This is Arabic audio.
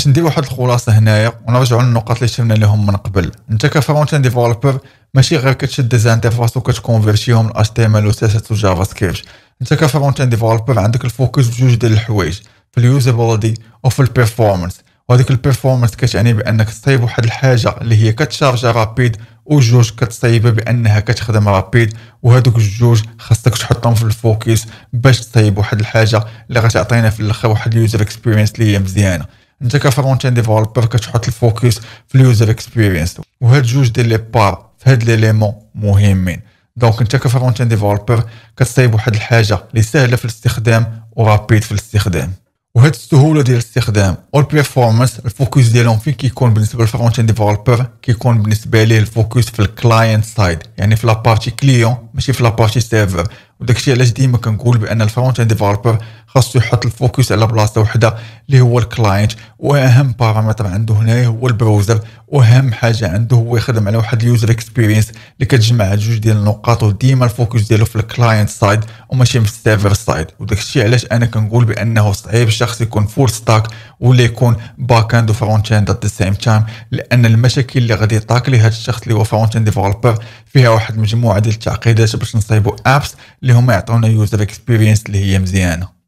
باش ندير واحد الخلاصه هنايا ونرجعوا للنقط اللي شفنا لهم من قبل انت اند ديفلوبر ماشي غير كتشد ديزانتيرفاس وكتكونفيرتيهم ل ال و اس و جافا سكريبت انت اند ديفلوبر عندك الفوكس بجوج ديال الحوايج في اليوزابيليتي وفي البيرفورمانس وهذيك البيرفورمانس كتعني بانك تصايب واحد الحاجه اللي هي كتشارجا رابيد وجوج كتصايب بانها كتخدم رابيد وهذوك الجوج خاصك تحطهم في الفوكس باش تصايب واحد الحاجه اللي غتعطينا في الاخر واحد اليوزر اكسبيرينس اللي هي مزيانه انت كفرونت اند ديفلوبر كتحط الفوكس في اليوزر اكسبيرينس وهاد جوج ديال لي بار في هاد ليليمون مهمين دونك انت كفرونت اند ديفلوبر كتصايب واحد الحاجه اللي سهله في الاستخدام ورابيد في الاستخدام وهاد السهوله ديال الاستخدام والبيرفورمانس الفوكس ديالهم فين كيكون بالنسبه للفرونت اند ديفلوبر كيكون بالنسبه ليه الفوكس في الكلاينت سايد يعني في لابارتي كليون ماشي في لابارتي سيرفر وداكشي علاش ديما كنقول بان الفرونت اند ديفلوبر خاصو يحط الفوكس على بلاصه وحده اللي هو الكلاينت واهم بارامتر عنده هنا هو البروزر واهم حاجه عنده هو يخدم على واحد اليوزر اكسبيرينس اللي كتجمع جوج ديال النقاط وديما الفوكس ديالو في الكلاينت سايد وماشي في السيرفر سايد وداك الشيء علاش انا كنقول بانه صعيب الشخص يكون فول ستاك ولا يكون باك اند وفرونت اند ات ذا سيم تايم لان المشاكل اللي غادي تاكلي هذا الشخص اللي هو فرونت اند ديفلوبر فيها واحد المجموعه ديال التعقيدات باش نصايبوا ابس اللي هما يعطونا يوزر اكسبيرينس اللي هي مزيانه